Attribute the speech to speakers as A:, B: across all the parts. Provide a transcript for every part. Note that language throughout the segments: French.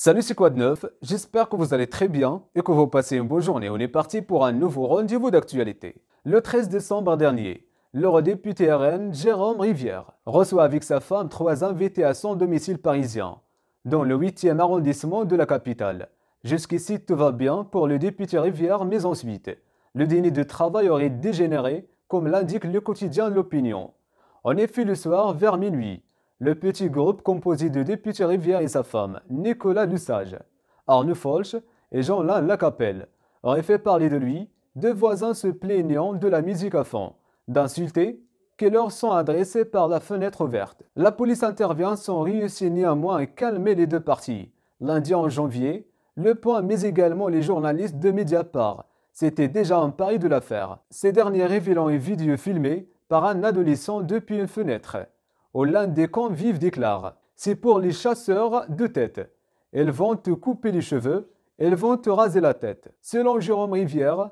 A: Salut, c'est quoi de neuf J'espère que vous allez très bien et que vous passez une bonne journée. On est parti pour un nouveau rendez-vous d'actualité. Le 13 décembre dernier, l'eurodéputé RN Jérôme Rivière reçoit avec sa femme trois invités à son domicile parisien, dans le 8e arrondissement de la capitale. Jusqu'ici, tout va bien pour le député Rivière, mais ensuite, le déni de travail aurait dégénéré, comme l'indique le quotidien L'Opinion. En effet, le soir, vers minuit, le petit groupe composé de député Rivière et sa femme, Nicolas Lussage, Arnaud Folch et Jean-Lin Lacapelle, aurait fait parler de lui, deux voisins se plaignant de la musique à fond, d'insulter, qui leur sont adressés par la fenêtre ouverte. La police intervient sans réussir néanmoins à calmer les deux parties. Lundi en janvier, Le Point met également les journalistes de Mediapart C'était déjà un pari de l'affaire, ces derniers révélant une vidéo filmée par un adolescent depuis une fenêtre l'un des convives déclare C'est pour les chasseurs de tête. Elles vont te couper les cheveux, elles vont te raser la tête. Selon Jérôme Rivière,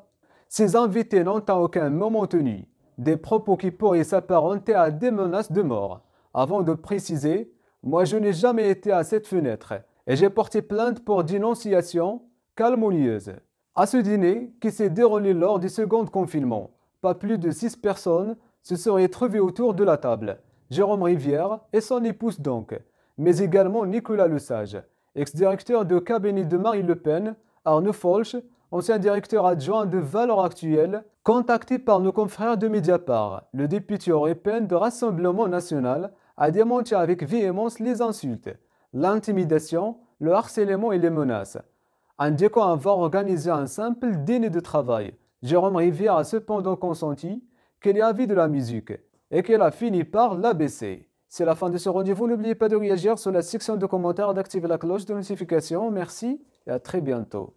A: ces invités n'ont à aucun moment tenu des propos qui pourraient s'apparenter à des menaces de mort. Avant de préciser, moi je n'ai jamais été à cette fenêtre et j'ai porté plainte pour dénonciation calomnieuse. À ce dîner, qui s'est déroulé lors du second confinement, pas plus de six personnes se seraient trouvées autour de la table. Jérôme Rivière et son épouse donc, mais également Nicolas Sage, ex-directeur de cabinet de Marie Le Pen, Arnaud Folch, ancien directeur adjoint de Valeur Actuelle, contacté par nos confrères de Mediapart. Le député européen de Rassemblement National a démenti avec véhémence les insultes, l'intimidation, le harcèlement et les menaces, indiquant avoir organisé un simple dîner de travail. Jérôme Rivière a cependant consenti qu'il y avait de la musique, et qu'elle a fini par l'abaisser. C'est la fin de ce rendez-vous. N'oubliez pas de réagir sur la section de commentaires, d'activer la cloche de notification. Merci et à très bientôt.